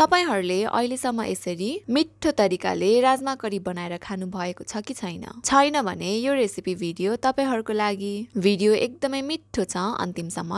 तपाईँहरूले अहिलेसम्म यसरी मिठो तरिकाले राजमा करी बनाएर खानु भएको छ कि छैन छैन भने यो रेसिपी भिडियो तपाईँहरूको लागि भिडियो एकदमै मिठो छ अन्तिमसम्म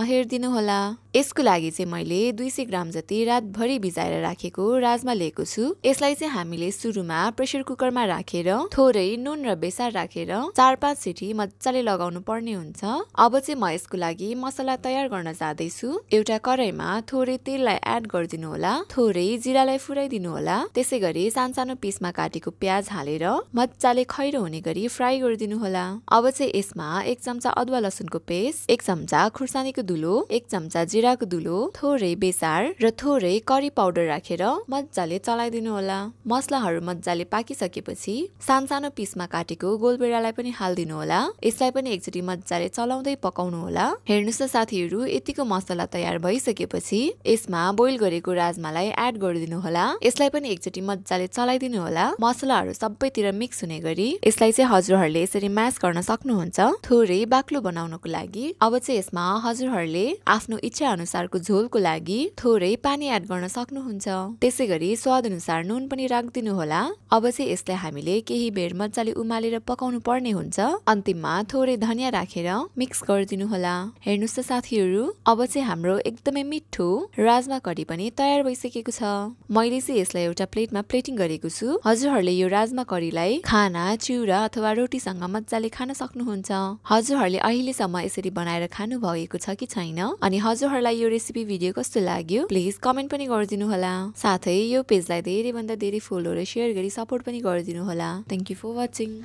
होला यसको लागि चाहिँ मैले दुई सय ग्राम जति रातभरि भिजाएर राखेको राजमा लिएको छु यसलाई चाहिँ हामीले सुरुमा प्रेसर कुकरमा राखेर थोरै नुन र बेसार राखेर चार पाँच सिटी मजाले लगाउनु पर्ने हुन्छ अब चाहिँ म यसको लागि मसला तयार गर्न जाँदैछु एउटा कराईमा थोरै तेललाई एड गरिदिनु होला थोरै जिरालाई फुराइदिनु होला त्यसै गरी सानसानो पिसमा काटेको प्याज हालेर मजाले खैरो हुने गरी फ्राई गरिदिनु होला अब चाहिँ यसमा एक चम्चा अदुवा लसुनको पेस्ट एक चम्चा खुर्सानीको धुलो एक चम्चा जिराको धुलो थोरै बेसार र थोरै करी पाउडर राखेर मजाले चलाइदिनु होला मसलाहरू मजाले पाकिसकेपछि सानसानो पिसमा काटेको गोलबेडालाई पनि हालिदिनु होला यसलाई पनि एकचोटि मजाले चलाउँदै पकाउनु होला हेर्नुहोस् त साथीहरू यतिको मसला तयार भइसकेपछि यसमा बोइल गरेको राजमालाई एड गरिदिनु होला यसलाई पनि एकचोटि मजाले चलाइदिनु होला मसलाहरू सबैतिर मिक्स हुने गरी यसलाई चाहिँ हजुरहरूले यसरी म्यास गर्न सक्नुहुन्छ थोरै बाक्लो बनाउनको लागि अब चाहिँ यसमा हजुरहरूले आफ्नो इच्छा अनुसारको झोलको लागि थोरै पानी एड गर्न सक्नुहुन्छ त्यसै गरी स्वाद अनुसार नुन पनि राखिदिनु होला अब चाहिँ यसलाई हामीले केही बेर मजाले उमालेर पकाउनु पर्ने हुन्छ अन्तिममा थोरै धनियाँ राखेर मिक्स गरिदिनु होला हेर्नुहोस् त साथीहरू अब चाहिँ हाम्रो एकदमै मिठो राजमा कडी पनि तयार भइसकेको छ मैले चाहिँ यसलाई एउटा प्लेटमा प्लेटिङ गरेको छु हजुरहरूले यो राजमा करीलाई खाना चिउरा अथवा रोटीसँग मजाले खान सक्नुहुन्छ हजुरहरूले अहिलेसम्म यसरी बनाएर खानु भएको छ कि छैन अनि हजुरहरूलाई यो रेसिपी भिडियो कस्तो लाग्यो प्लिज कमेन्ट पनि गरिदिनु होला साथै यो पेजलाई धेरैभन्दा धेरै फलो र सेयर गरी सपोर्ट पनि गरिदिनु होला थ्याङ्क यू फर वाचिङ